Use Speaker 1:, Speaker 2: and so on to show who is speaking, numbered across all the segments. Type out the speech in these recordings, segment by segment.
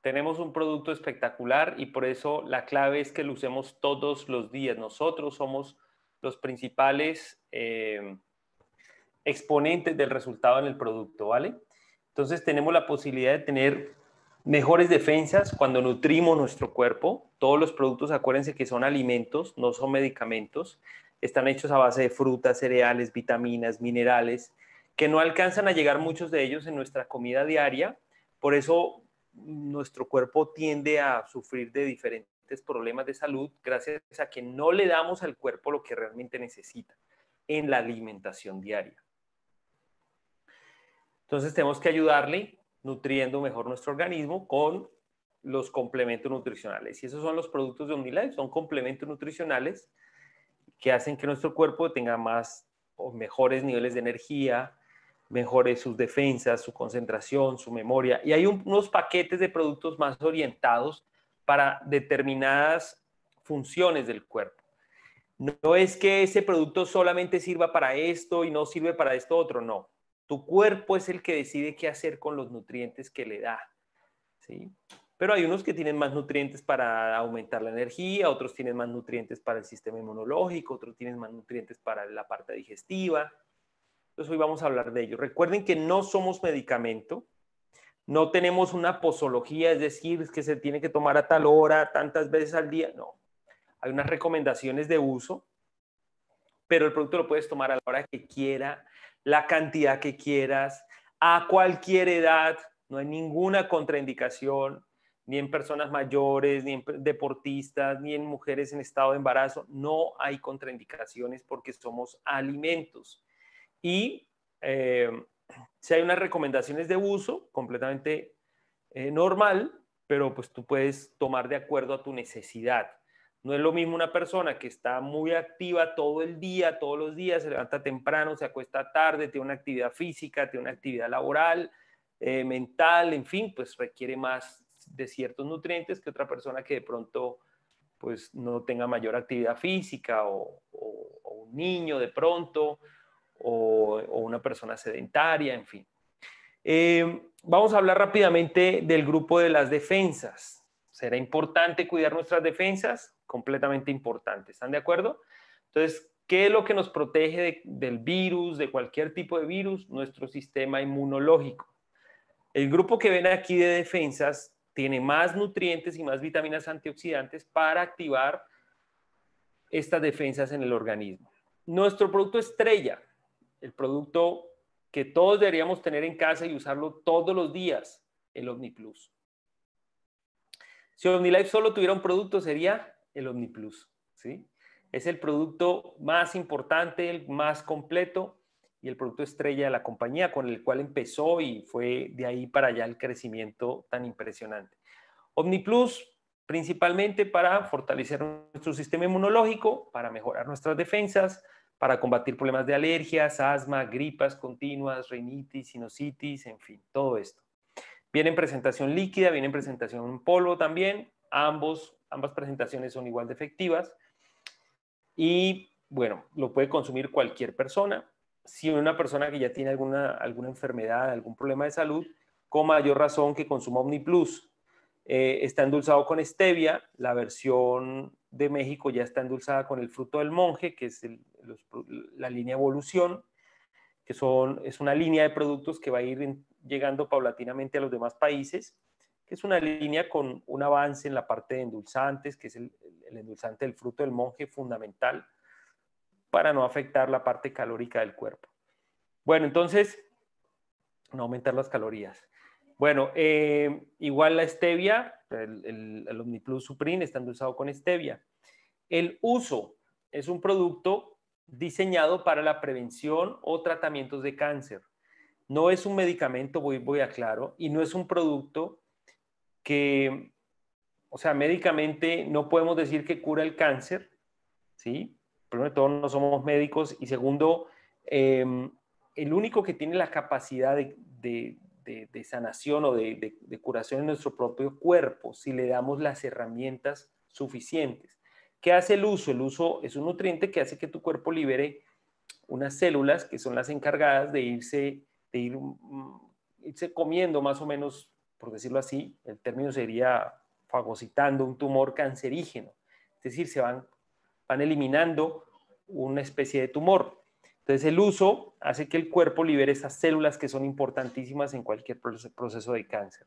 Speaker 1: Tenemos un producto espectacular y por eso la clave es que lo usemos todos los días. Nosotros somos los principales eh, exponentes del resultado en el producto, ¿vale? Entonces tenemos la posibilidad de tener mejores defensas cuando nutrimos nuestro cuerpo. Todos los productos, acuérdense que son alimentos, no son medicamentos. Están hechos a base de frutas, cereales, vitaminas, minerales, que no alcanzan a llegar muchos de ellos en nuestra comida diaria. Por eso nuestro cuerpo tiende a sufrir de diferentes problemas de salud gracias a que no le damos al cuerpo lo que realmente necesita en la alimentación diaria. Entonces tenemos que ayudarle nutriendo mejor nuestro organismo con los complementos nutricionales. Y esos son los productos de OmniLife, son complementos nutricionales que hacen que nuestro cuerpo tenga más o mejores niveles de energía, mejore sus defensas, su concentración, su memoria. Y hay unos paquetes de productos más orientados para determinadas funciones del cuerpo. No es que ese producto solamente sirva para esto y no sirve para esto otro, no. Tu cuerpo es el que decide qué hacer con los nutrientes que le da. ¿sí? Pero hay unos que tienen más nutrientes para aumentar la energía, otros tienen más nutrientes para el sistema inmunológico, otros tienen más nutrientes para la parte digestiva. Entonces hoy vamos a hablar de ello. Recuerden que no somos medicamento, no tenemos una posología, es decir, que se tiene que tomar a tal hora, tantas veces al día, no. Hay unas recomendaciones de uso, pero el producto lo puedes tomar a la hora que quiera, la cantidad que quieras, a cualquier edad, no hay ninguna contraindicación, ni en personas mayores, ni en deportistas, ni en mujeres en estado de embarazo, no hay contraindicaciones porque somos alimentos. Y eh, si hay unas recomendaciones de uso completamente eh, normal, pero pues tú puedes tomar de acuerdo a tu necesidad. No es lo mismo una persona que está muy activa todo el día, todos los días, se levanta temprano, se acuesta tarde, tiene una actividad física, tiene una actividad laboral, eh, mental, en fin, pues requiere más de ciertos nutrientes que otra persona que de pronto pues no tenga mayor actividad física o un niño de pronto o, una persona sedentaria, en fin. Eh, vamos a hablar rápidamente del grupo de las defensas. ¿Será importante cuidar nuestras defensas? Completamente importante. ¿Están de acuerdo? Entonces, ¿qué es lo que nos protege del virus, de cualquier tipo de virus? Nuestro sistema inmunológico. El grupo que ven aquí de defensas tiene más nutrientes y más vitaminas antioxidantes para activar estas defensas en el organismo. Nuestro producto estrella, el producto que todos deberíamos tener en casa y usarlo todos los días, el OmniPlus. Si OmniLife solo tuviera un producto, sería el OmniPlus. ¿sí? Es el producto más importante, el más completo y el producto estrella de la compañía con el cual empezó y fue de ahí para allá el crecimiento tan impresionante. OmniPlus principalmente para fortalecer nuestro sistema inmunológico, para mejorar nuestras defensas, para combatir problemas de alergias, asma, gripas continuas, rinitis, sinusitis, en fin, todo esto. Viene en presentación líquida, viene en presentación en polvo también. Ambos, ambas presentaciones son igual de efectivas. Y bueno, lo puede consumir cualquier persona. Si una persona que ya tiene alguna, alguna enfermedad, algún problema de salud, con mayor razón que consuma OmniPlus. Eh, está endulzado con stevia, la versión de México ya está endulzada con el fruto del monje, que es la línea evolución, que son, es una línea de productos que va a ir llegando paulatinamente a los demás países, que es una línea con un avance en la parte de endulzantes, que es el, el endulzante del fruto del monje fundamental para no afectar la parte calórica del cuerpo. Bueno, entonces, no aumentar las calorías. Bueno, eh, igual la stevia, el, Omniplus Suprin estando usado con stevia. El uso es un producto diseñado para la prevención o tratamientos de cáncer. No es un medicamento, voy, voy a claro, y no es un producto que, o sea, médicamente no podemos decir que cura el cáncer, ¿sí? Primero todos no somos médicos y segundo, em, el único que tiene la capacidad de de, sanación o de, curación en nuestro propio cuerpo si le damos las herramientas suficientes. ¿Qué hace el uso? El uso es un nutriente que hace que tu cuerpo libere unas células que son las encargadas de irse, de ir, mm, irse comiendo más o menos, por decirlo así, el término sería fagocitando un tumor cancerígeno. Es decir, se van, van eliminando una especie de tumor. Entonces el uso hace que el cuerpo libere esas células que son importantísimas en cualquier proceso de cáncer.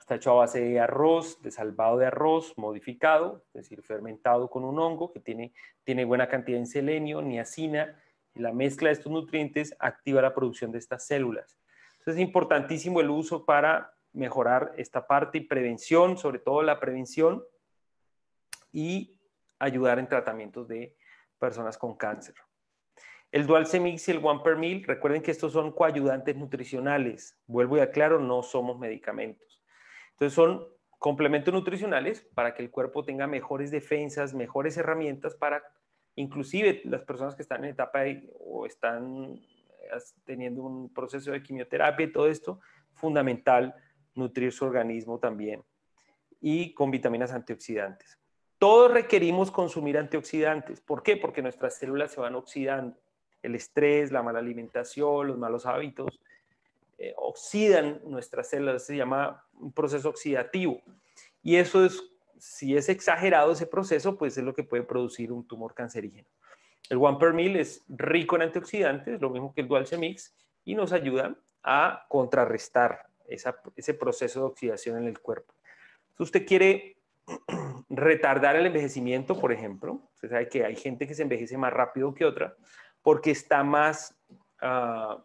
Speaker 1: Está hecho a base de arroz, de salvado de arroz, modificado, es decir, fermentado con un hongo que tiene, tiene buena cantidad de selenio, niacina, y la mezcla de estos nutrientes activa la producción de estas células. Entonces es importantísimo el uso para mejorar esta parte y prevención, sobre todo la prevención, y ayudar en tratamientos de personas con cáncer. El Dual Semix y el One per Mil, recuerden que estos son coayudantes nutricionales. Vuelvo y aclaro, no somos medicamentos. Entonces son complementos nutricionales para que el cuerpo tenga mejores defensas, mejores herramientas para, inclusive las personas que están en etapa o están eh, teniendo un proceso de quimioterapia y todo esto, fundamental nutrir su organismo también y con vitaminas antioxidantes. Todos requerimos consumir antioxidantes. ¿Por qué? Porque nuestras células se van oxidando el estrés, la mala alimentación, los malos hábitos, eh, oxidan nuestras células, se llama un proceso oxidativo. Y eso es, si es exagerado ese proceso, pues es lo que puede producir un tumor cancerígeno. El One per mil es rico en antioxidantes, lo mismo que el Dual Mix, y nos ayuda a contrarrestar ese proceso de oxidación en el cuerpo. Si usted quiere retardar el envejecimiento, por ejemplo, usted sabe que hay gente que se envejece más rápido que otra, porque está más, ah,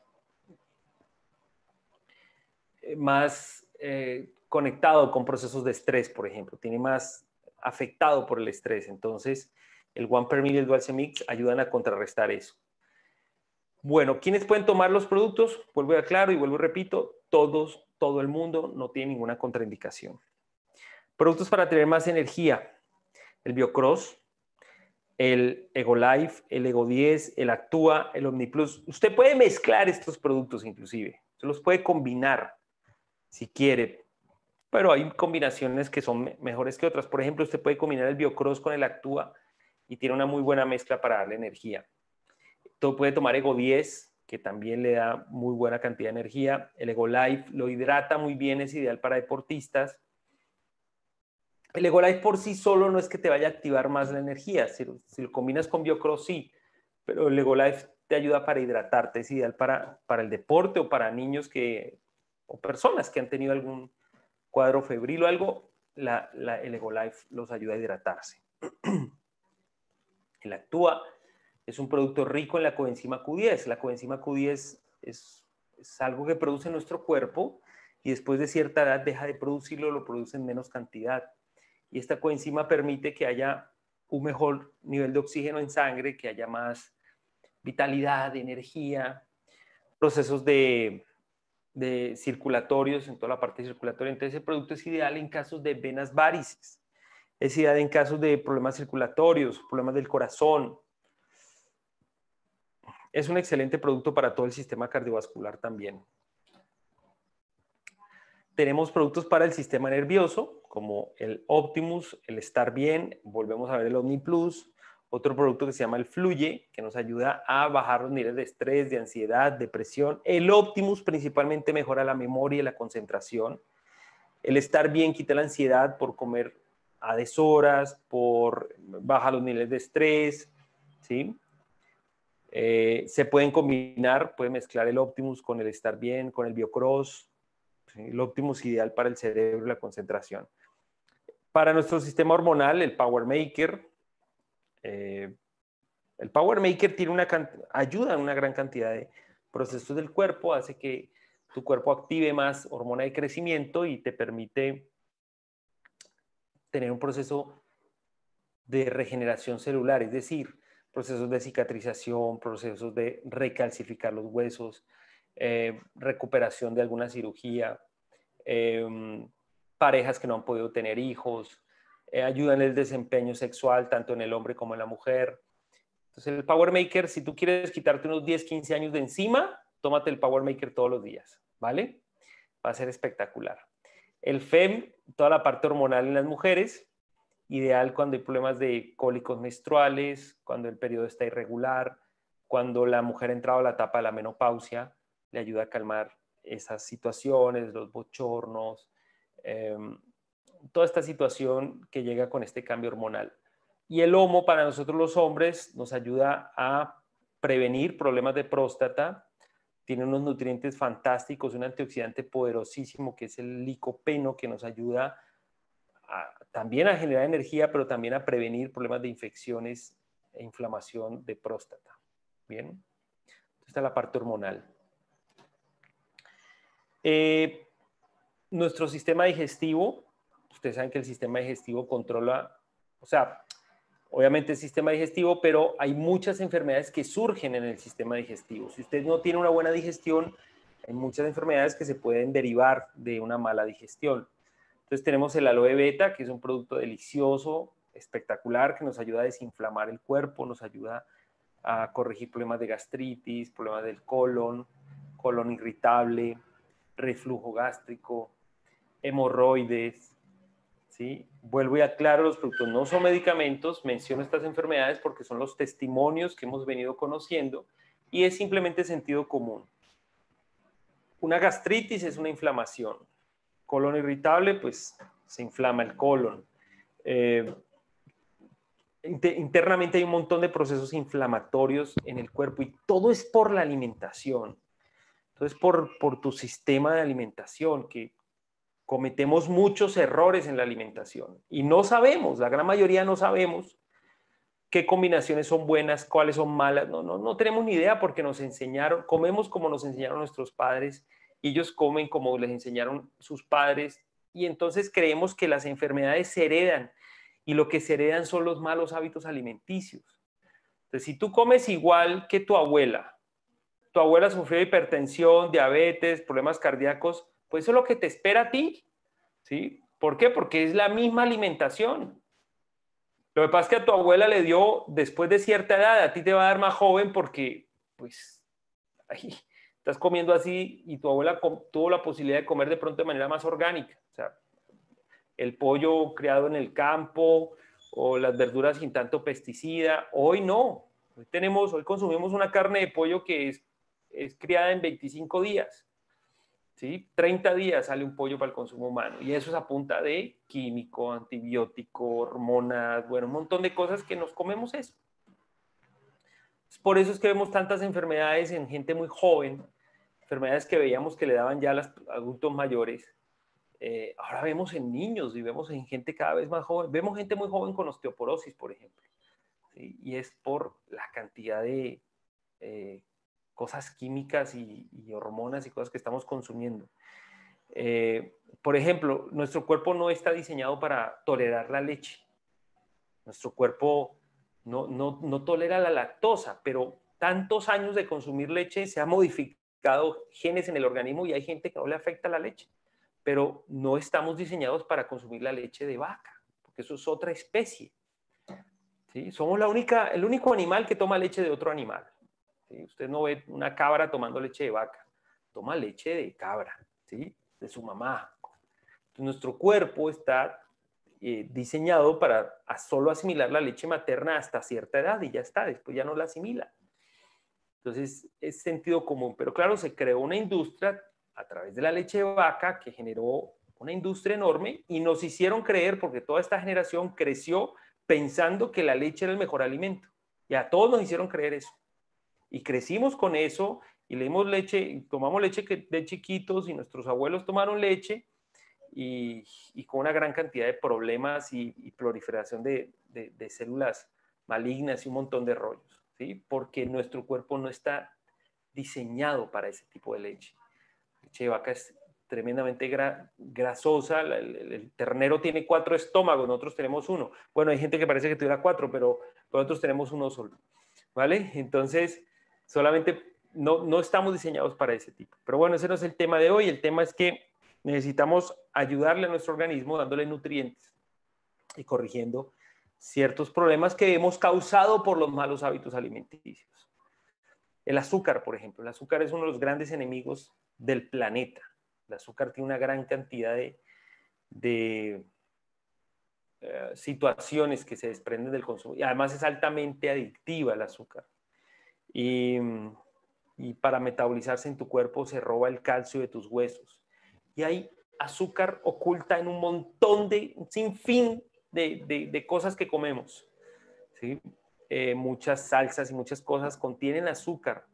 Speaker 1: eh, más eh, conectado con procesos de estrés, por ejemplo, tiene más afectado por el estrés. Entonces, el One Per Mil y el Dual ayudan a contrarrestar eso. Bueno, ¿quiénes pueden tomar los productos? Vuelvo a aclarar y vuelvo a repito, todos, todo el mundo no tiene ninguna contraindicación. Productos para tener más energía, el Biocross, el Ego Life, el Ego 10, el Actúa, el OmniPlus. Usted puede mezclar estos productos inclusive, se los puede combinar si quiere, pero hay combinaciones que son mejores que otras. Por ejemplo, usted puede combinar el Biocross con el Actúa y tiene una muy buena mezcla para darle energía. Todo puede tomar Ego 10, que también le da muy buena cantidad de energía. El Ego Life lo hidrata muy bien, es ideal para deportistas. El Egolife por sí solo no es que te vaya a activar más la energía. Si, lo combinas con Biocross, sí. Pero el Egolife te ayuda para hidratarte. Es ideal para, para el deporte o para niños que, o personas que han tenido algún cuadro febril o algo. el Egolife los ayuda a hidratarse. el Actúa es un producto rico en la coenzima Q10. La coenzima Q10 es, es algo que produce nuestro cuerpo y después de cierta edad deja de producirlo, lo produce en menos cantidad y esta coenzima permite que haya un mejor nivel de oxígeno en sangre, que haya más vitalidad, energía, procesos de, circulatorios en toda la parte circulatoria. Entonces, ese producto es ideal en casos de venas varices, es ideal en casos de problemas circulatorios, problemas del corazón. Es un excelente producto para todo el sistema cardiovascular también tenemos productos para el sistema nervioso, como el Optimus, el Estar Bien, volvemos a ver el Omni Plus, otro producto que se llama el Fluye, que nos ayuda a bajar los niveles de estrés, de ansiedad, depresión. El Optimus principalmente mejora la memoria y la concentración. El Estar Bien quita la ansiedad por comer a deshoras, por bajar los niveles de estrés, ¿sí? Eh, se pueden combinar, pueden mezclar el Optimus con el Estar Bien, con el Biocross, el es ideal para el cerebro y la concentración. Para nuestro sistema hormonal, el Power Maker, eh, el Power Maker tiene ayuda en una gran cantidad de procesos del cuerpo, hace que tu cuerpo active más hormona de crecimiento y te permite tener un proceso de regeneración celular, es decir, procesos de cicatrización, procesos de recalcificar los huesos, eh, recuperación de alguna cirugía, em, parejas que no han podido tener hijos, eh, ayuda en el desempeño sexual tanto en el hombre como en la mujer. Entonces el Power Maker, si tú quieres quitarte unos 10, 15 años de encima, tómate el Power Maker todos los días, ¿vale? Va a ser espectacular. El FEM, toda la parte hormonal en las mujeres, ideal cuando hay problemas de cólicos menstruales, cuando el periodo está irregular, cuando la mujer ha entrado a la etapa de la menopausia, le ayuda a calmar esas situaciones, los bochornos, em, toda esta situación que llega con este cambio hormonal. Y el lomo para nosotros los hombres nos ayuda a prevenir problemas de próstata. Tiene unos nutrientes fantásticos, un antioxidante poderosísimo que es el licopeno que nos ayuda también a generar energía, pero también a prevenir problemas de infecciones e inflamación de próstata. Bien, esta es la parte hormonal. Eh, nuestro sistema digestivo, ustedes saben que el sistema digestivo controla, o sea, obviamente el sistema digestivo, pero hay muchas enfermedades que surgen en el sistema digestivo. Si usted no tiene una buena digestión, hay muchas enfermedades que se pueden derivar de una mala digestión. Entonces tenemos el aloe beta, que es un producto delicioso, espectacular, que nos ayuda a desinflamar el cuerpo, nos ayuda a corregir problemas de gastritis, problemas del colon, colon irritable, reflujo gástrico, hemorroides. ¿sí? Vuelvo y aclaro, los productos no son medicamentos, menciono estas enfermedades porque son los testimonios que hemos venido conociendo y es simplemente sentido común. Una gastritis es una inflamación. Colon irritable, pues se inflama el colon. Eh, internamente hay un montón de procesos inflamatorios en el cuerpo y todo es por la alimentación. Entonces, por, tu sistema de alimentación, que cometemos muchos errores en la alimentación y no sabemos, la gran mayoría no sabemos qué combinaciones son buenas, cuáles son malas, no, no, no tenemos ni idea porque nos enseñaron, comemos como nos enseñaron nuestros padres, ellos comen como les enseñaron sus padres y entonces creemos que las enfermedades se heredan y lo que se heredan son los malos hábitos alimenticios. Entonces, si tú comes igual que tu abuela, tu abuela sufrió hipertensión, diabetes, problemas cardíacos, pues eso es lo que te espera a ti, ¿sí? ¿Por qué? Porque es la misma alimentación. Lo que pasa es que a tu abuela le dio después de cierta edad, a ti te va a dar más joven porque, pues, ahí estás comiendo así y tu abuela tuvo la posibilidad de comer de pronto de manera más orgánica. O sea, el pollo criado en el campo o las verduras sin tanto pesticida. Hoy no. Hoy tenemos, hoy consumimos una carne de pollo que es es criada en 25 días. ¿sí? 30 días sale un pollo para el consumo humano y eso es a punta de químico, antibiótico, hormonas, bueno, un montón de cosas que nos comemos eso. Por eso es que vemos tantas enfermedades en gente muy joven, enfermedades que veíamos que le daban ya a los adultos mayores. Eh, ahora vemos en niños y vemos en gente cada vez más joven. Vemos gente muy joven con osteoporosis, por ejemplo. Y es por la cantidad de eh, cosas químicas y, hormonas y cosas que estamos consumiendo. Eh, por ejemplo, nuestro cuerpo no está diseñado para tolerar la leche. Nuestro cuerpo no, tolera la lactosa, pero tantos años de consumir leche se ha modificado genes en el organismo y hay gente que no le afecta la leche, pero no estamos diseñados para consumir la leche de vaca, porque eso es otra especie. ¿Sí? Somos la única, el único animal que toma leche de otro animal. Usted no ve una cabra tomando leche de vaca, toma leche de cabra, ¿sí? De su mamá. nuestro cuerpo está eh, diseñado para solo asimilar la leche materna hasta cierta edad y ya está, después ya no la asimila. Entonces, es sentido común, pero claro, se creó una industria a través de la leche de vaca que generó una industria enorme y nos hicieron creer, porque toda esta generación creció pensando que la leche era el mejor alimento. Y a todos nos hicieron creer eso y crecimos con eso y le dimos leche, tomamos leche de chiquitos y nuestros abuelos tomaron leche y, con una gran cantidad de problemas y, proliferación de, células malignas y un montón de rollos, ¿sí? Porque nuestro cuerpo no está diseñado para ese tipo de leche. Leche de vaca es tremendamente grasosa, el, el, ternero tiene cuatro estómagos, nosotros tenemos uno. Bueno, hay gente que parece que tuviera cuatro, pero nosotros tenemos uno solo, ¿vale? Entonces, Solamente no, estamos diseñados para ese tipo. Pero bueno, ese no es el tema de hoy. El tema es que necesitamos ayudarle a nuestro organismo dándole nutrientes y corrigiendo ciertos problemas que hemos causado por los malos hábitos alimenticios. El azúcar, por ejemplo. El azúcar es uno de los grandes enemigos del planeta. El azúcar tiene una gran cantidad de, eh, situaciones que se desprenden del consumo. Y además es altamente adictiva el azúcar. Mm, y, para metabolizarse en tu cuerpo se roba el calcio de tus huesos. Y hay azúcar oculta en un montón de, sin fin de, cosas que comemos. ¿sí? Eh, muchas salsas y muchas cosas contienen azúcar,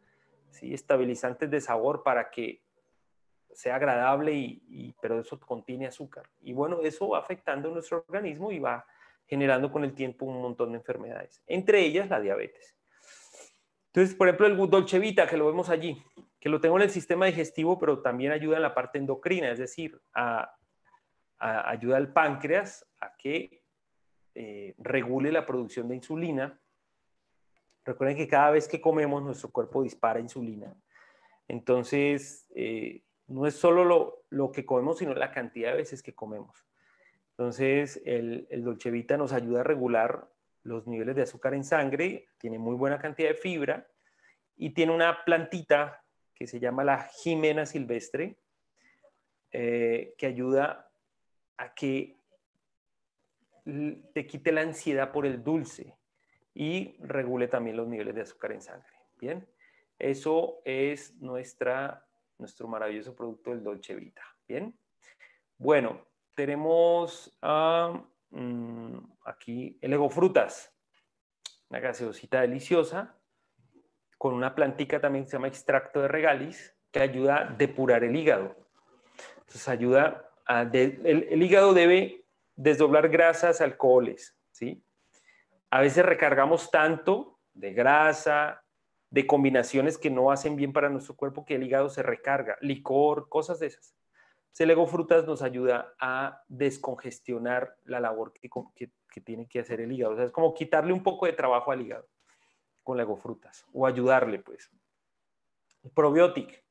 Speaker 1: ¿sí? estabilizantes de sabor para que sea agradable, y, pero eso contiene azúcar. Y bueno, eso va afectando nuestro organismo y va generando con el tiempo un montón de enfermedades, entre ellas la diabetes. Entonces, por ejemplo, el Dolce que lo vemos allí, que lo tengo en el sistema digestivo, pero también ayuda en la parte endocrina, es decir, ayuda al páncreas a que eh, regule la producción de insulina. Recuerden que cada vez que comemos, nuestro cuerpo dispara insulina. Entonces, eh, no es solo lo, que comemos, sino la cantidad de veces que comemos. Entonces, el, el nos ayuda a regular los niveles de azúcar en sangre, tiene muy buena cantidad de fibra y tiene una plantita que se llama la Jimena silvestre, eh, que ayuda a que te quite la ansiedad por el dulce y regule también los niveles de azúcar en sangre. Bien, eso es nuestra, nuestro maravilloso producto del Dolce Vita. Bien, bueno, tenemos... a ah, mm, aquí el frutas, una gaseosita deliciosa, con una plantica también que se llama extracto de regalis, que ayuda a depurar el hígado. Entonces ayuda a... el, hígado debe desdoblar grasas, alcoholes, ¿sí? A veces recargamos tanto de grasa, de combinaciones que no hacen bien para nuestro cuerpo que el hígado se recarga, licor, cosas de esas. Celego Frutas nos ayuda a descongestionar la labor que, que que tiene que hacer el hígado. O sea, es como quitarle un poco de trabajo al hígado con gofrutas o ayudarle, pues. Probiotic.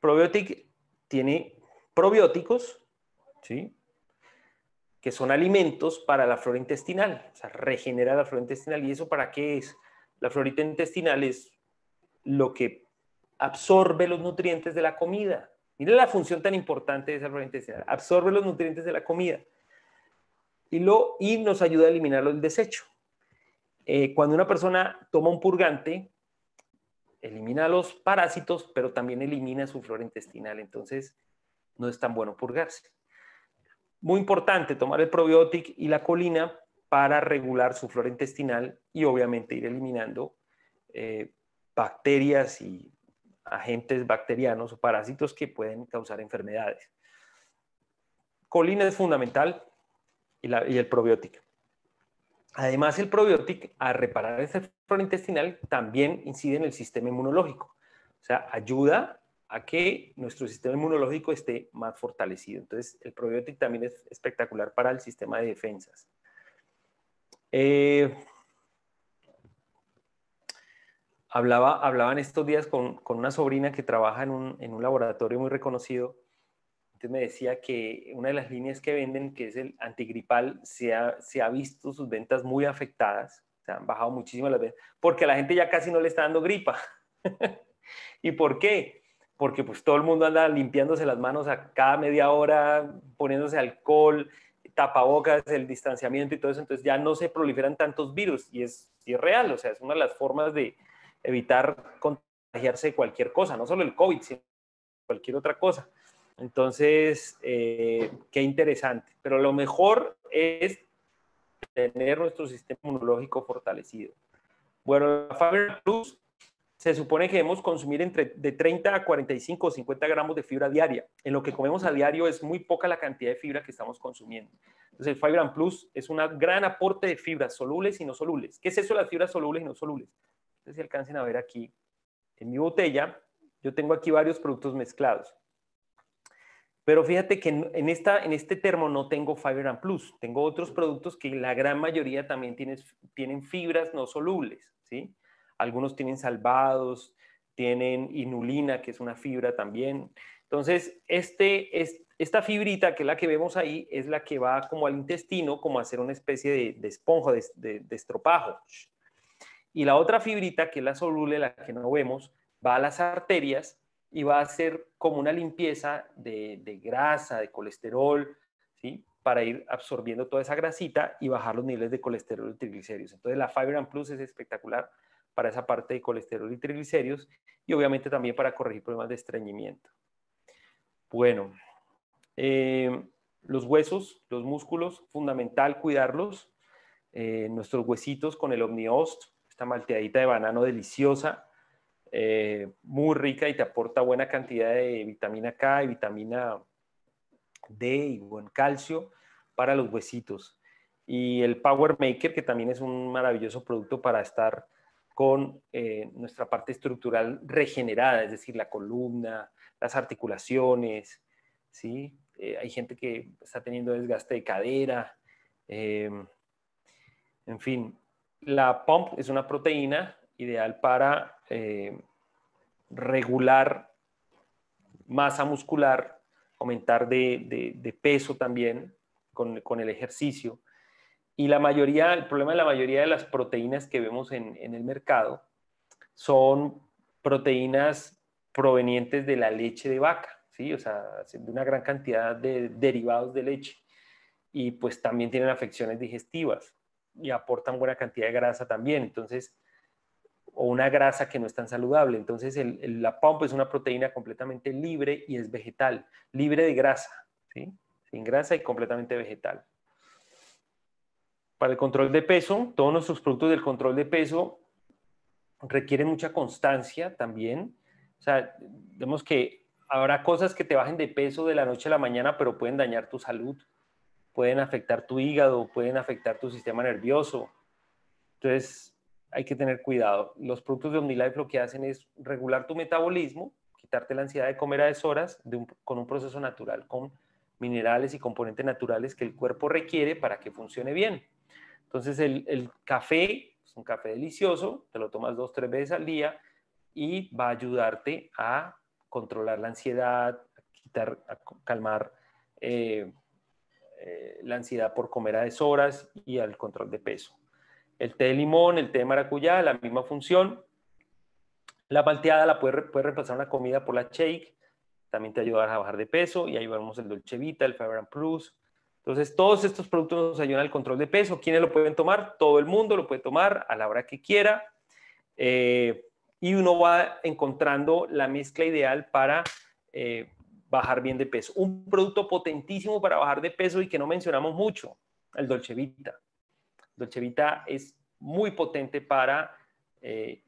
Speaker 1: Probiotic tiene probióticos, ¿sí? Que son alimentos para la flora intestinal, o sea, regenera la flora intestinal. ¿Y eso para qué es? La flora intestinal es lo que absorbe los nutrientes de la comida. Miren la función tan importante de esa flora intestinal. Absorbe los nutrientes de la comida y, lo, y nos ayuda a eliminar el desecho. Eh, cuando una persona toma un purgante, elimina los parásitos, pero también elimina su flora intestinal. Entonces, no es tan bueno purgarse. Muy importante tomar el probiótico y la colina para regular su flora intestinal y obviamente ir eliminando eh, bacterias y agentes bacterianos o parásitos que pueden causar enfermedades. Colina es fundamental, y, el probiótico. Además, el probiótico, a reparar el flora intestinal, también incide en el sistema inmunológico. O sea, ayuda a que nuestro sistema inmunológico esté más fortalecido. Entonces, el probiótico también es espectacular para el sistema de defensas. Eh, hablaba, hablaba en estos días con, una sobrina que trabaja en un laboratorio muy reconocido me decía que una de las líneas que venden, que es el antigripal, se ha, se ha visto sus ventas muy afectadas, se han bajado muchísimo las ventas, porque la gente ya casi no le está dando gripa. ¿Y por qué? Porque pues todo el mundo anda limpiándose las manos a cada media hora, poniéndose alcohol, tapabocas, el distanciamiento y todo eso, entonces ya no se proliferan tantos virus y es, real, o sea, es una de las formas de evitar contagiarse cualquier cosa, no solo el COVID, sino cualquier otra cosa. Entonces, eh, qué interesante. Pero lo mejor es tener nuestro sistema inmunológico fortalecido. Bueno, la plus se supone que debemos consumir entre de 30 a 45 o 50 gramos de fibra diaria. En lo que comemos a diario es muy poca la cantidad de fibra que estamos consumiendo. Entonces el Plus es un gran aporte de fibras solubles y no solubles. ¿Qué es eso de las fibras solubles y no solubles? Entonces si alcancen a ver aquí en mi botella, yo tengo aquí varios productos mezclados. Pero fíjate que en, esta, en este termo no tengo Fiber and Plus, tengo otros productos que la gran mayoría también tienen, tienen fibras no solubles, ¿sí? Algunos tienen salvados, tienen inulina, que es una fibra también. Entonces, este, esta fibrita, que es la que vemos ahí, es la que va como al intestino, como a hacer una especie de, esponja, de, de, estropajo. Y la otra fibrita, que es la soluble, la que no vemos, va a las arterias y va a ser como una limpieza de, grasa, de colesterol, ¿sí? para ir absorbiendo toda esa grasita y bajar los niveles de colesterol y triglicéridos. Entonces la Fiber Plus es espectacular para esa parte de colesterol y triglicéridos y obviamente también para corregir problemas de estreñimiento. Bueno, eh, los huesos, los músculos, fundamental cuidarlos. Eh, nuestros huesitos con el Omniost, esta malteadita de banano deliciosa, eh, muy rica y te aporta buena cantidad de vitamina K y vitamina D y buen calcio para los huesitos. Y el Power Maker, que también es un maravilloso producto para estar con eh, nuestra parte estructural regenerada, es decir, la columna, las articulaciones, ¿sí? Eh, hay gente que está teniendo desgaste de cadera, en fin. La pump es una proteína ideal para eh, regular masa muscular, aumentar de, peso también con, el ejercicio. Y la mayoría, el problema de la mayoría de las proteínas que vemos en, el mercado son proteínas provenientes de la leche de vaca, ¿sí? o sea, de una gran cantidad de derivados de leche. Y pues también tienen afecciones digestivas y aportan buena cantidad de grasa también. Entonces, o una grasa que no es tan saludable. Entonces, la POMP es una proteína completamente libre y es vegetal, libre de grasa, ¿sí? sin grasa y completamente vegetal. Para el control de peso, todos nuestros productos del control de peso requieren mucha constancia también. O sea, vemos que habrá cosas que te bajen de peso de la noche a la mañana, pero pueden dañar tu salud, pueden afectar tu hígado, pueden afectar tu sistema nervioso. Entonces, hay que tener cuidado. Los productos de OmniLife lo que hacen es regular tu metabolismo, quitarte la ansiedad de comer a deshoras con un proceso natural, con minerales y componentes naturales que el cuerpo requiere para que funcione bien. Entonces el, café es un café delicioso, te lo tomas dos, tres veces al día y va a ayudarte a controlar la ansiedad, a quitar, calmar eh, eh, la ansiedad por comer a deshoras y al control de peso. El té de limón, el té de maracuyá, la misma función. La malteada la puede puede reemplazar una comida por la shake, también te ayudará a bajar de peso y ahí vemos el Dolce el Fabran Plus. Entonces, todos estos productos nos ayudan al control de peso. ¿Quiénes lo pueden tomar? Todo el mundo lo puede tomar a la hora que quiera. Eh, y uno va encontrando la mezcla ideal para eh, bajar bien de peso. Un producto potentísimo para bajar de peso y que no mencionamos mucho, el Dolce Dolce Vita es muy potente para eh,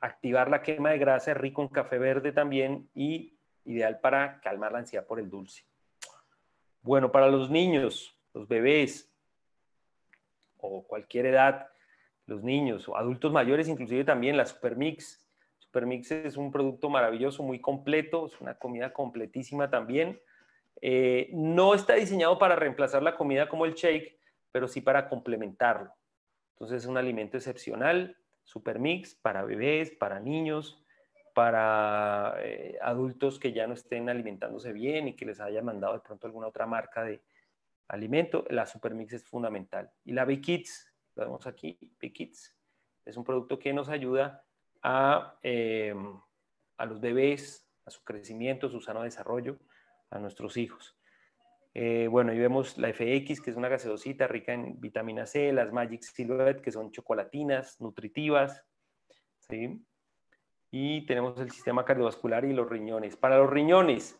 Speaker 1: activar la quema de grasa, rico en café verde también y ideal para calmar la ansiedad por el dulce. Bueno, para los niños, los bebés o cualquier edad, los niños o adultos mayores, inclusive también la Supermix. Supermix es un producto maravilloso, muy completo, es una comida completísima también. Eh, no está diseñado para reemplazar la comida como el shake, pero sí para complementarlo. Entonces es un alimento excepcional, Supermix para bebés, para niños, para eh, adultos que ya no estén alimentándose bien y que les haya mandado de pronto alguna otra marca de alimento, la Supermix es fundamental. Y la B-Kids, lo vemos aquí, B-Kids, es un producto que nos ayuda a, em, a los bebés, a su crecimiento, su sano desarrollo, a nuestros hijos. Eh, bueno, y vemos la FX, que es una gaseosita rica en vitamina C, las Magic Silhouette, que son chocolatinas, nutritivas, ¿sí? Y tenemos el sistema cardiovascular y los riñones. Para los riñones,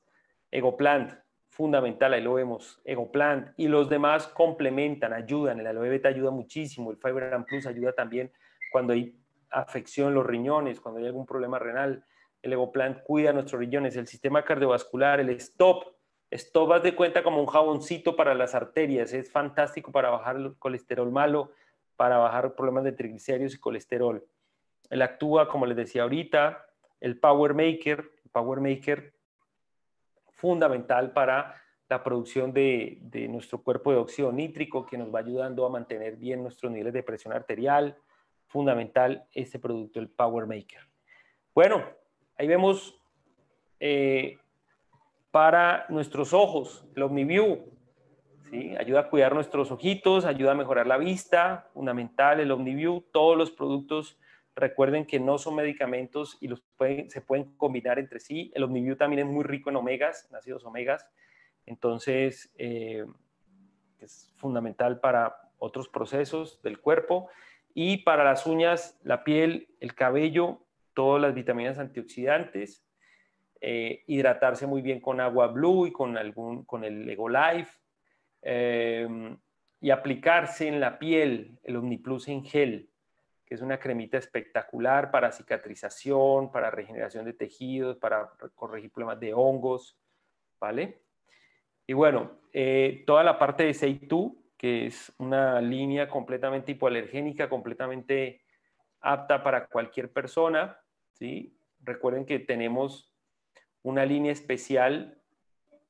Speaker 1: Egoplant, fundamental, ahí lo vemos, Egoplant, y los demás complementan, ayudan, el aloe ayuda muchísimo, el and Plus ayuda también cuando hay afección en los riñones, cuando hay algún problema renal, el Egoplant cuida nuestros riñones, el sistema cardiovascular, el STOP, esto vas de cuenta como un jaboncito para las arterias, es fantástico para bajar el colesterol malo, para bajar problemas de triglicéridos y colesterol. Él actúa, como les decía ahorita, el Power Maker, Power Maker fundamental para la producción de, nuestro cuerpo de óxido nítrico que nos va ayudando a mantener bien nuestros niveles de presión arterial. Fundamental este producto, el Power Maker. Bueno, ahí vemos eh, para nuestros ojos, el OmniView. ¿sí? Ayuda a cuidar nuestros ojitos, ayuda a mejorar la vista, fundamental el OmniView, todos los productos. Recuerden que no son medicamentos y los pueden, se pueden combinar entre sí. El OmniView también es muy rico en omegas, ácidos omegas. Entonces, eh, es fundamental para otros procesos del cuerpo. Y para las uñas, la piel, el cabello, todas las vitaminas antioxidantes. Eh, hidratarse muy bien con agua blue y con, algún, con el Ego Life, eh, y aplicarse en la piel el Omniplus en gel, que es una cremita espectacular para cicatrización, para regeneración de tejidos, para corregir problemas de hongos, ¿vale? Y bueno, eh, toda la parte de Seitu, que es una línea completamente hipoalergénica, completamente apta para cualquier persona, ¿sí? Recuerden que tenemos una línea especial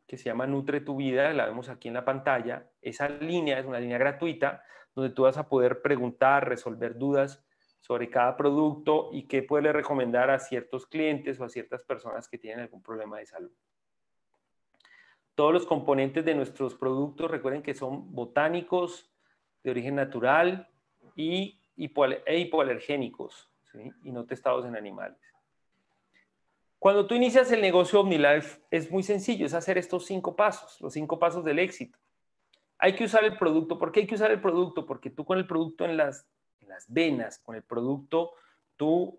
Speaker 1: que se llama Nutre tu vida, la vemos aquí en la pantalla. Esa línea es una línea gratuita donde tú vas a poder preguntar, resolver dudas sobre cada producto y qué puede recomendar a ciertos clientes o a ciertas personas que tienen algún problema de salud. Todos los componentes de nuestros productos, recuerden que son botánicos, de origen natural y e hipoalergénicos y no testados en animales. Cuando tú inicias el negocio OmniLife, es muy sencillo, es hacer estos cinco pasos, los cinco pasos del éxito. Hay que usar el producto. ¿Por qué hay que usar el producto? Porque tú con el producto en las, venas, con el producto, tú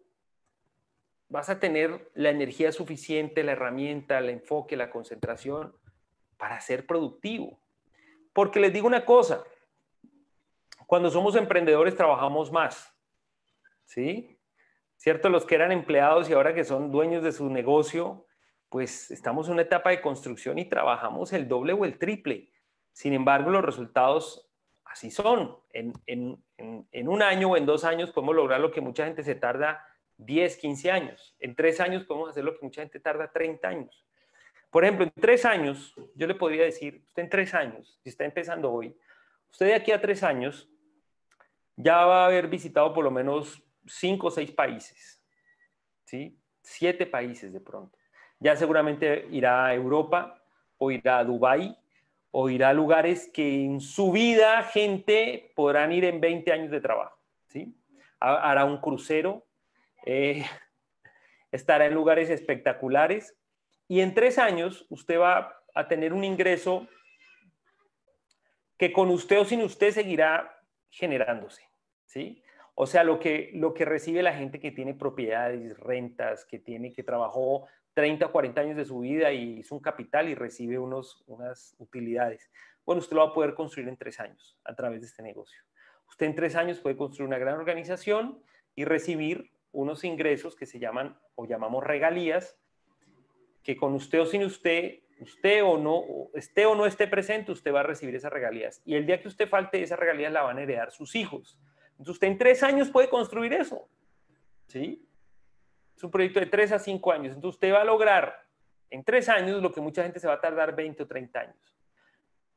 Speaker 1: vas a tener la energía suficiente, la herramienta, el enfoque, la concentración para ser productivo. Porque les digo una cosa, cuando somos emprendedores trabajamos más, ¿sí? ¿cierto? Los que eran empleados y ahora que son dueños de su negocio, pues estamos en una etapa de construcción y trabajamos el doble o el triple. Sin embargo, los resultados así son. En, un año o en dos años podemos lograr lo que mucha gente se tarda 10, 15 años. En tres años podemos hacer lo que mucha gente tarda 30 años. Por ejemplo, en tres años, yo le podría decir, usted en tres años, si está empezando hoy, usted de aquí a tres años ya va a haber visitado por lo menos cinco o seis países, ¿sí? siete países de pronto. Ya seguramente irá a Europa o irá a Dubái o irá a lugares que en su vida gente podrán ir en 20 años de trabajo. ¿sí? Hará un crucero, eh, estará en lugares espectaculares y en tres años usted va a tener un ingreso que con usted o sin usted seguirá generándose. ¿sí? O sea, lo que, recibe la gente que tiene propiedades, rentas, que tiene, que trabajó 30 o 40 años de su vida y hizo un capital y recibe unos, unas utilidades. Bueno, usted lo va a poder construir en tres años a través de este negocio. Usted en tres años puede construir una gran organización y recibir unos ingresos que se llaman o llamamos regalías, que con usted o sin usted, usted o no, esté o no esté presente, usted va a recibir esas regalías. Y el día que usted falte, esas regalías la van a heredar sus hijos. Entonces usted en tres años puede construir eso. ¿Sí? Es un proyecto de tres a cinco años. Entonces usted va a lograr en tres años lo que mucha gente se va a tardar 20 o 30 años.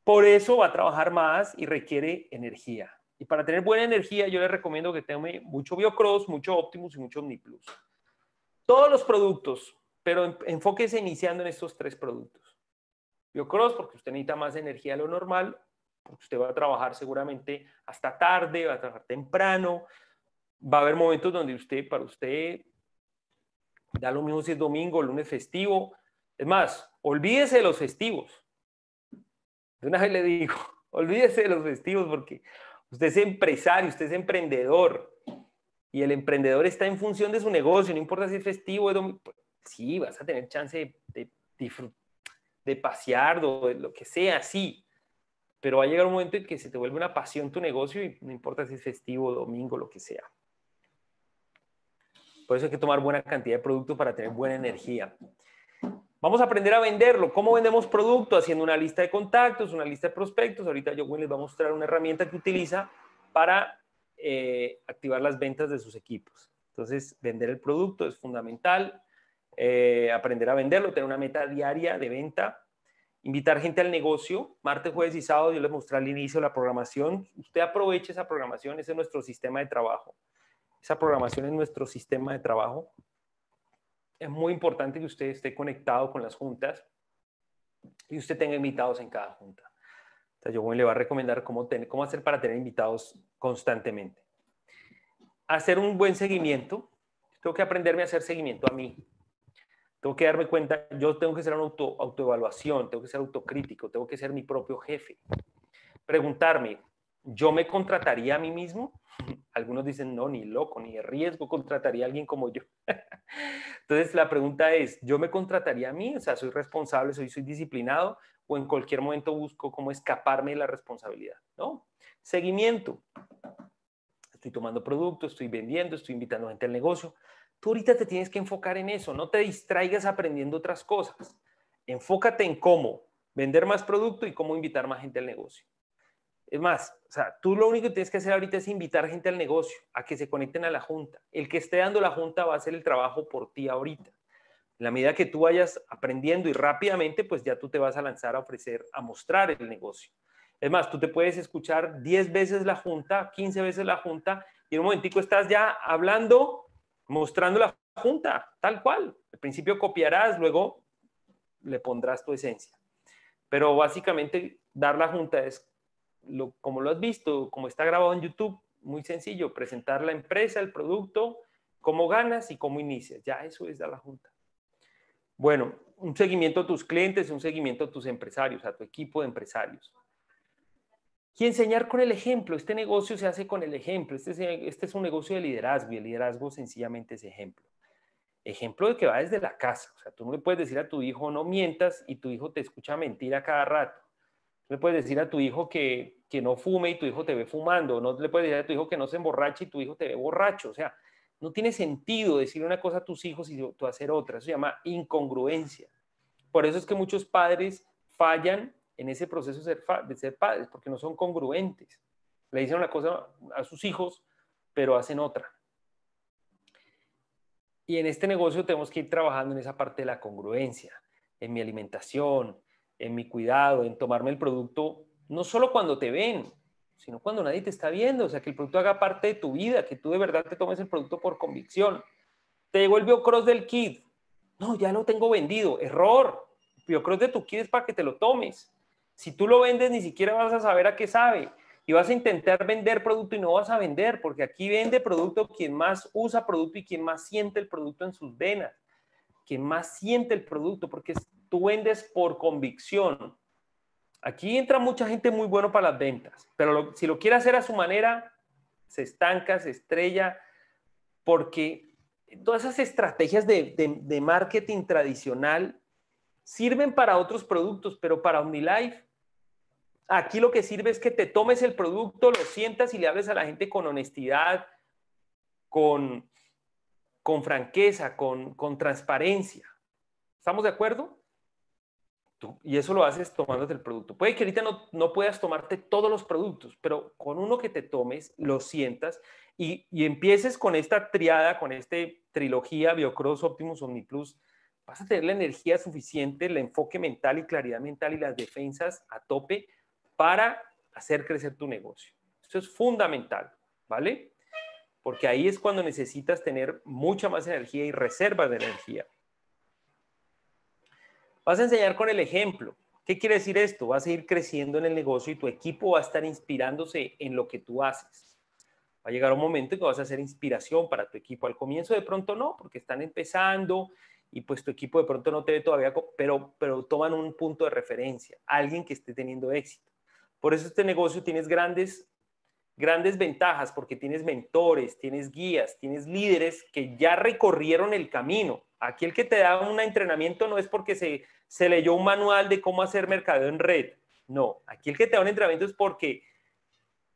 Speaker 1: Por eso va a trabajar más y requiere energía. Y para tener buena energía, yo le recomiendo que tome mucho Biocross, mucho Optimus y mucho OmniPlus. Todos los productos, pero enfóquese iniciando en estos tres productos. Biocross, porque usted necesita más energía de lo normal porque usted va a trabajar seguramente hasta tarde, va a trabajar temprano, va a haber momentos donde usted, para usted, da lo mismo si es domingo, lunes festivo. Es más, olvídese de los festivos. De una vez le digo, olvídese de los festivos porque usted es empresario, usted es emprendedor y el emprendedor está en función de su negocio, no importa si es festivo, es domingo. Pues, sí, vas a tener chance de, de, pasear o de lo que sea, sí pero va a llegar un momento en que se te vuelve una pasión tu negocio y no importa si es festivo, domingo, lo que sea. Por eso hay que tomar buena cantidad de producto para tener buena energía. Vamos a aprender a venderlo. ¿Cómo vendemos producto? Haciendo una lista de contactos, una lista de prospectos. Ahorita yo les va a mostrar una herramienta que utiliza para eh, activar las ventas de sus equipos. Entonces, vender el producto es fundamental. Eh, aprender a venderlo, tener una meta diaria de venta invitar gente al negocio. Martes, jueves y sábado yo les mostré al inicio la programación. Usted aproveche esa programación, ese es nuestro sistema de trabajo. Esa programación es nuestro sistema de trabajo. Es muy importante que usted esté conectado con las juntas y usted tenga invitados en cada junta. yo le va a recomendar cómo, cómo hacer para tener invitados constantemente. Hacer un buen seguimiento. Tengo que aprenderme a hacer seguimiento a mí. Tengo que darme cuenta, yo tengo que ser una autoevaluación, tengo que ser autocrítico, tengo que ser mi propio jefe. Preguntarme, ¿yo me contrataría a mí mismo? Algunos dicen, no, ni loco, ni de riesgo, contrataría a alguien como yo. Entonces la pregunta es, ¿yo me contrataría a mí? O sea, ¿soy responsable, soy, soy disciplinado? ¿O en cualquier momento busco cómo escaparme de la responsabilidad? ¿No? Seguimiento. Estoy tomando producto, estoy vendiendo, estoy invitando gente al negocio, tú ahorita te tienes que enfocar en eso, no te distraigas aprendiendo otras cosas. Enfócate en cómo vender más producto y cómo invitar más gente al negocio. Es más, o sea, tú lo único que tienes que hacer ahorita es invitar gente al negocio, a que se conecten a la junta. El que esté dando la junta va a hacer el trabajo por ti ahorita. En la medida que tú vayas aprendiendo y rápidamente, pues ya tú te vas a lanzar a ofrecer, a mostrar el negocio. Es más, tú te puedes escuchar 10 veces la junta, 15 veces la junta, y en un momentico estás ya hablando mostrando la junta, tal cual. Al principio copiarás, luego le pondrás tu esencia. Pero básicamente dar la junta es lo, como lo has visto, como está grabado en YouTube, muy sencillo, presentar la empresa, el producto, cómo ganas y cómo inicias. Ya eso es dar la junta. Bueno, un seguimiento a tus clientes, un seguimiento a tus empresarios, a tu equipo de empresarios. Y enseñar con el ejemplo. Este negocio se hace con el ejemplo. Este, este, es un negocio de liderazgo y el liderazgo sencillamente es ejemplo. Ejemplo de que va desde la casa. O sea, tú no le puedes decir a tu hijo no mientas y tu hijo te escucha mentir a cada rato. No le puedes decir a tu hijo que, que no fume y tu hijo te ve fumando. No le puedes decir a tu hijo que no se emborrache y tu hijo te ve borracho. O sea, no tiene sentido decir una cosa a tus hijos y tú hacer otra. Eso se llama incongruencia. Por eso es que muchos padres fallan en ese proceso de ser, padres, porque no son congruentes. Le dicen una cosa a sus hijos, pero hacen otra. Y en este negocio tenemos que ir trabajando en esa parte de la congruencia, en mi alimentación, en mi cuidado, en tomarme el producto, no solo cuando te ven, sino cuando nadie te está viendo, o sea, que el producto haga parte de tu vida, que tú de verdad te tomes el producto por convicción. Te llegó el biocross del kit. No, ya lo tengo vendido. Error. El biocross de tu kit es para que te lo tomes. Si tú lo vendes, ni siquiera vas a saber a qué sabe. Y vas a intentar vender producto y no vas a vender, porque aquí vende producto quien más usa producto y quien más siente el producto en sus venas, quien más siente el producto, porque tú vendes por convicción. Aquí entra mucha gente muy bueno para las ventas, pero si lo quiere hacer a su manera, se estanca, se estrella, porque todas esas estrategias de, de marketing tradicional sirven para otros productos, pero para OmniLife Aquí lo que sirve es que te tomes el producto, lo sientas y le hables a la gente con honestidad, con, con franqueza, con, con transparencia. ¿Estamos de acuerdo? y eso lo haces tomándote el producto. Puede que ahorita no, no, puedas tomarte todos los productos, pero con uno que te tomes, lo sientas y, y empieces con esta triada, con esta trilogía Biocross Optimus Omniplus, vas a tener la energía suficiente, el enfoque mental y claridad mental y las defensas a tope para hacer crecer tu negocio. Esto es fundamental, ¿vale? Porque ahí es cuando necesitas tener mucha más energía y reservas de energía. Vas a enseñar con el ejemplo. ¿Qué quiere decir esto? Vas a ir creciendo en el negocio y tu equipo va a estar inspirándose en lo que tú haces. Va a llegar un momento en que vas a hacer inspiración para tu equipo. Al comienzo de pronto no, porque están empezando y pues tu equipo de pronto no te ve todavía, pero, pero toman un punto de referencia, alguien que esté teniendo éxito. Por eso este negocio tienes grandes, grandes ventajas, porque tienes mentores, tienes guías, tienes líderes que ya recorrieron el camino. Aquí el que te da un entrenamiento no es porque se, se leyó un manual de cómo hacer mercadeo en red. No, aquí el que te da un entrenamiento es porque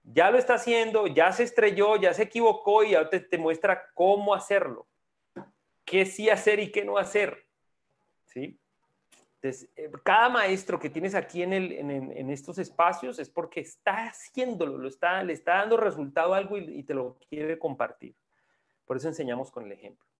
Speaker 1: ya lo está haciendo, ya se estrelló, ya se equivocó y ahora te, te, muestra cómo hacerlo, qué sí hacer y qué no hacer. ¿Sí? Entonces, eh, cada maestro que tienes aquí en, estos espacios es porque está haciéndolo, está, le está dando resultado algo y te lo quiere compartir. Por eso enseñamos con el ejemplo.